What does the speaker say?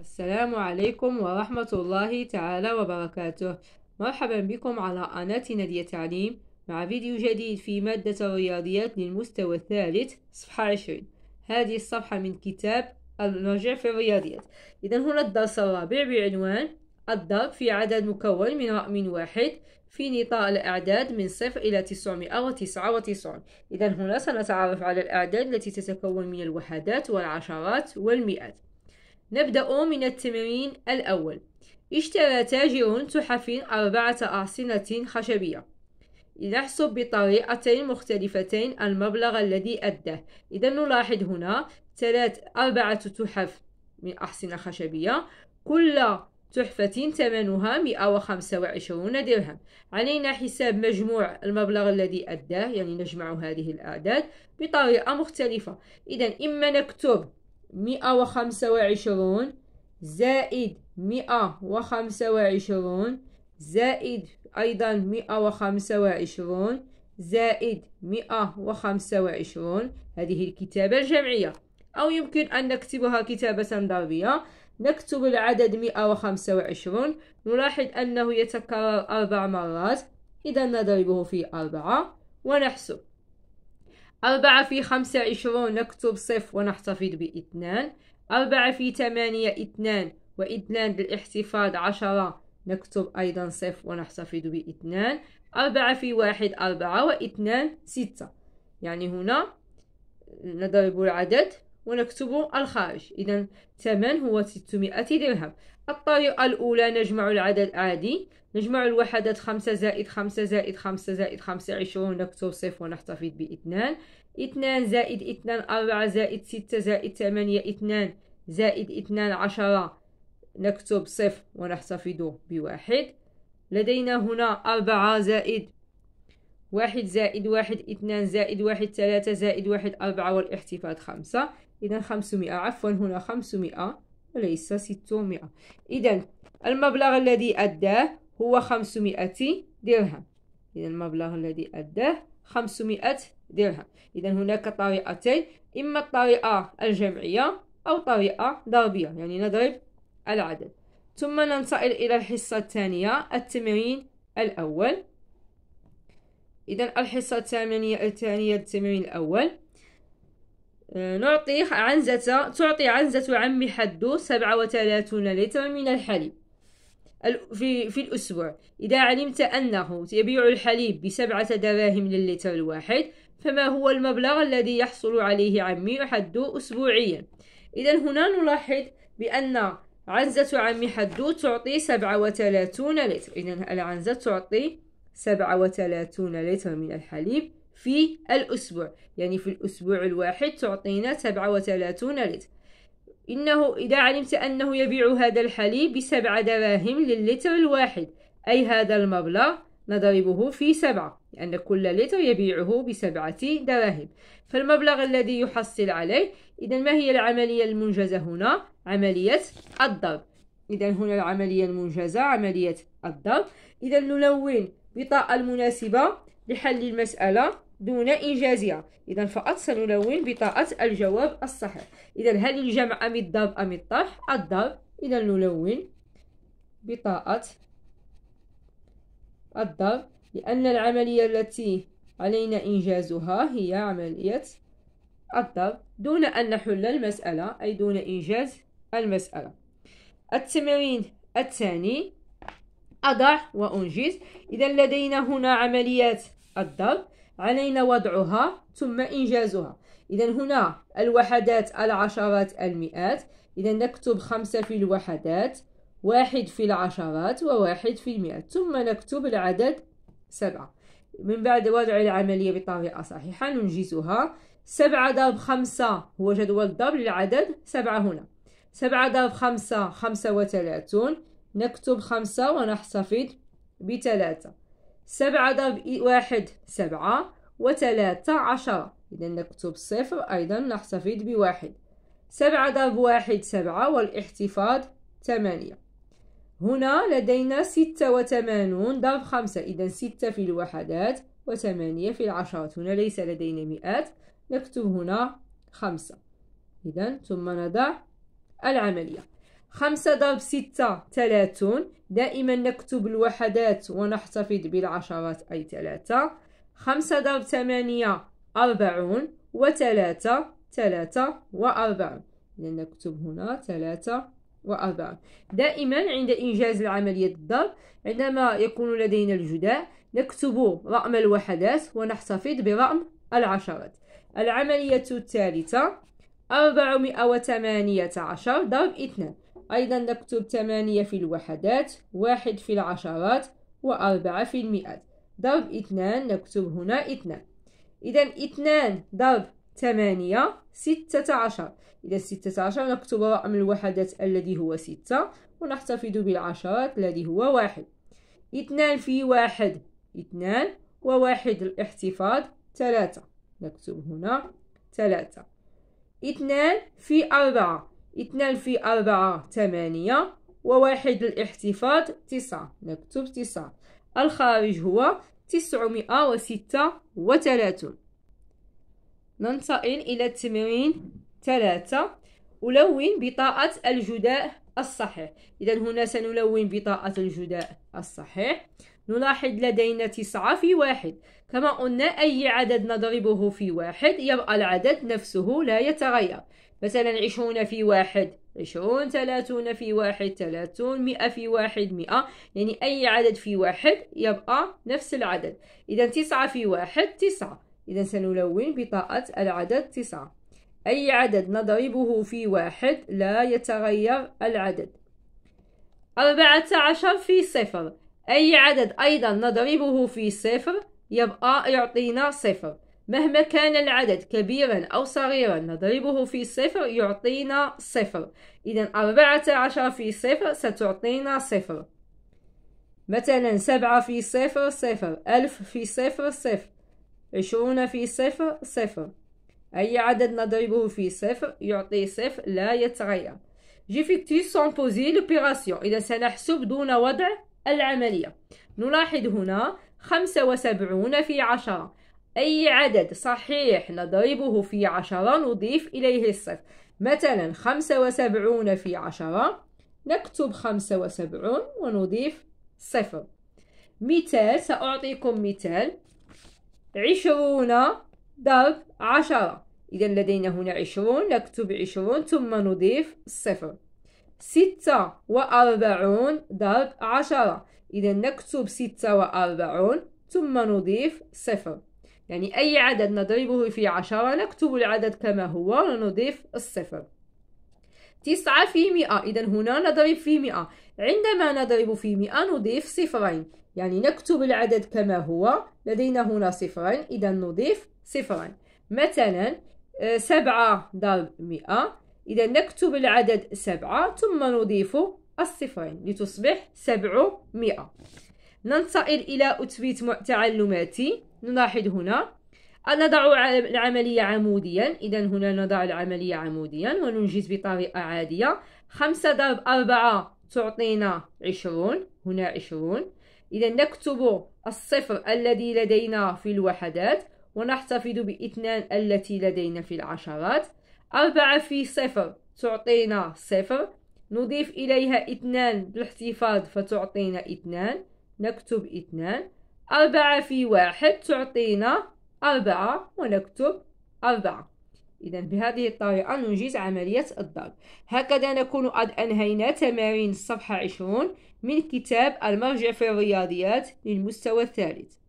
السلام عليكم ورحمة الله تعالى وبركاته مرحبا بكم على قناة نادية تعليم مع فيديو جديد في مادة الرياضيات للمستوى الثالث صفحة 20 هذه الصفحة من كتاب المرجع في الرياضيات إذا هنا الدرس الرابع بعنوان الضرب في عدد مكون من رقم واحد في نطاق الأعداد من صفر إلى تسعمائة وتسعة وتسعون إذا هنا سنتعرف على الأعداد التي تتكون من الوحدات والعشرات والمئات نبدأ من التمرين الأول اشترى تاجر تحف أربعة أحصنة خشبية لنحسب بطريقتين مختلفتين المبلغ الذي أداه إذا نلاحظ هنا ثلاث أربعة تحف من أحصنة خشبية كل تحفة ثمنها 125 درهم علينا حساب مجموع المبلغ الذي أداه يعني نجمع هذه الأعداد بطريقة مختلفة إذا إما نكتب مئة وخمسة وعشرون زائد مئة وخمسة وعشرون زائد أيضا مئة وخمسة وعشرون زائد مئة وخمسة وعشرون هذه الكتابة الجمعية أو يمكن أن نكتبها كتابة ضربية نكتب العدد مئة وخمسة وعشرون نلاحظ أنه يتكرر أربع مرات إذا نضربه في أربعة ونحسب أربعة في خمسة عشرون نكتب صفر ونحتفظ باثنان أربعة في ثمانية اثنان واثنان للاحتفاظ عشرة نكتب أيضا صفر ونحتفظ باثنان أربعة في واحد أربعة واثنان ستة يعني هنا نضرب العدد ونكتب الخارج إذا الثمن هو 600 درهم الطريقة الأولى نجمع العدد عادي نجمع الوحدات 5 زائد 5 زائد 5 زائد خمسة عشرون نكتب صفر ونحتفظ باثنان 2 زائد 2 4 زائد 6 زائد 8 2 زائد 2 10 نكتب صفر ونحتفظ بواحد لدينا هنا أربعة زائد واحد زائد واحد اثنان زائد واحد ثلاثة زائد واحد أربعة والاحتفاظ خمسة إذا خمسمائة عفوا هنا خمسمائة وليس ستمائة إذا المبلغ الذي أداه هو خمسمائة درهم إذا المبلغ الذي أداه خمسمائة درهم إذا هناك طريقتين إما الطريقة الجمعية أو طريقة ضربية يعني نضرب العدد ثم ننتقل إلى الحصة الثانية التمرين الأول إذا الحصة الثانية الثانية التمرين الأول نعطي عنزة تعطي عنزة عم حدو سبعة وثلاثون لترا من الحليب في, في الأسبوع إذا علمت أنه يبيع الحليب بسبعة دراهم للتر الواحد فما هو المبلغ الذي يحصل عليه عمي حدو أسبوعيا إذا هنا نلاحظ بأن عنزة عمي حدو تعطي سبعة وثلاثون لتر إذا العنزة تعطي سبعة وثلاثون لتر من الحليب في الأسبوع يعني في الأسبوع الواحد تعطينا سبعة وثلاثون لتر إنه إذا علمت أنه يبيع هذا الحليب بسبعة دراهم للتر الواحد أي هذا المبلغ نضربه في سبعة لأن كل لتر يبيعه بسبعة دراهم فالمبلغ الذي يحصل عليه إذا ما هي العملية المنجزة هنا عملية الضرب إذا هنا العملية المنجزة عملية الضرب إذا نلون بطاقة المناسبة لحل المسألة دون إنجازها إذا فقط سنلون بطاقة الجواب الصحيح إذا هل الجمع أم الضرب أم الطرح الضرب إذا نلون بطاقة الضرب لأن العملية التي علينا إنجازها هي عملية الضرب دون أن نحل المسألة أي دون إنجاز المسألة التمرين الثاني أضع وأنجز إذا لدينا هنا عمليات الضرب علينا وضعها ثم إنجازها إذا هنا الوحدات العشرات المئات إذا نكتب خمسة في الوحدات واحد في العشرات وواحد في المئات ثم نكتب العدد سبعة من بعد وضع العملية بطريقة صحيحة ننجزها سبعة ضرب خمسة هو جدول ضرب للعدد سبعة هنا سبعة ضرب خمسة خمسة وثلاثون نكتب خمسة ونحتفظ بثلاثة سبعة ضرب واحد سبعة وثلاثة عشرة إذا نكتب صفر أيضا نحتفظ بواحد سبعة ضرب واحد سبعة والاحتفاظ ثمانية هنا لدينا ستة وثمانون ضرب خمسة إذا ستة في الوحدات وثمانية في العشرات هنا ليس لدينا مئات نكتب هنا خمسة إذا ثم نضع العملية خمسة ضرب ستة تلاتون دائما نكتب الوحدات ونحتفظ بالعشرات أي ثلاثة خمسة ضرب ثمانية أربعون وثلاثة ثلاثة وأربعون إذا نكتب هنا ثلاثة وأربعون دائما عند إنجاز العملية الضرب عندما يكون لدينا الجداء نكتب رقم الوحدات ونحتفظ برقم العشرات العملية الثالثة أربعمائة وثمانية عشر ضرب اثنان أيضا نكتب ثمانية في الوحدات واحد في العشرات وأربعة في المئات ضرب اثنان نكتب هنا اثنان إذا اثنان ضرب ثمانية ستة عشر إذا ستة عشر نكتب رقم الوحدات الذي هو ستة ونحتفظ بالعشرات الذي هو واحد اثنان في واحد اثنان وواحد الاحتفاظ ثلاثة نكتب هنا ثلاثة اثنان في أربعة اثنان في أربعة ثمانية وواحد الاحتفاظ تسعة نكتب تسعة الخارج هو تسعمائة وستة وثلاثون ننتقل إلى التمرين ثلاثة ألون بطاقة الجداء الصحيح إذا هنا سنلون بطاقة الجداء الصحيح نلاحظ لدينا تسعة في واحد كما قلنا أي عدد نضربه في واحد يبقى العدد نفسه لا يتغير مثلا عشرون في واحد عشرون ثلاثون في واحد ثلاثون مئة في واحد مئة يعني أي عدد في واحد يبقى نفس العدد إذا تسعة في واحد تسعة إذا سنلون بطاقة العدد تسعة أي عدد نضربه في واحد لا يتغير العدد أربعة عشر في صفر أي عدد أيضا نضربه في صفر يبقى يعطينا صفر مهما كان العدد كبيرا أو صغيرا نضربه في صفر يعطينا صفر إذا أربعة عشر في صفر ستعطينا صفر مثلا سبعة في صفر صفر ألف في صفر صفر عشرون في صفر صفر أي عدد نضربه في صفر يعطي صفر لا يتغير جيفيكتي سون لوبيراسيون إذا سنحسب دون وضع العملية نلاحظ هنا خمسة وسبعون في عشرة أي عدد صحيح نضربه في عشرة نضيف إليه الصفر مثلا خمسة وسبعون في عشرة نكتب خمسة وسبعون ونضيف صفر مثال سأعطيكم مثال عشرون ضرب عشرة إذا لدينا هنا عشرون نكتب عشرون ثم نضيف صفر ستة وأربعون ضرب عشرة إذا نكتب ستة وأربعون ثم نضيف صفر يعني أي عدد نضربه في عشرة نكتب العدد كما هو ونضيف الصفر تسعة في مئة إذا هنا نضرب في مئة عندما نضرب في مئة نضيف صفرين يعني نكتب العدد كما هو لدينا هنا صفرين إذا نضيف صفرين مثلا آه، سبعة ضرب مئة إذا نكتب العدد سبعة ثم نضيف الصفرين لتصبح سبعمائة ننتقل إلى أتويت تعلماتي نلاحظ هنا نضع العملية عموديا إذا هنا نضع العملية عموديا وننجز بطريقة عادية خمسة ضرب أربعة تعطينا عشرون هنا عشرون إذا نكتب الصفر الذي لدينا في الوحدات ونحتفظ باثنان التي لدينا في العشرات أربعة في صفر تعطينا صفر نضيف إليها اثنان بالاحتفاظ فتعطينا اثنان نكتب اثنان أربعة في واحد تعطينا أربعة ونكتب أربعة إذا بهذه الطريقة ننجز عملية الضرب هكذا نكون قد أنهينا تمارين الصفحة عشرون من كتاب المرجع في الرياضيات للمستوى الثالث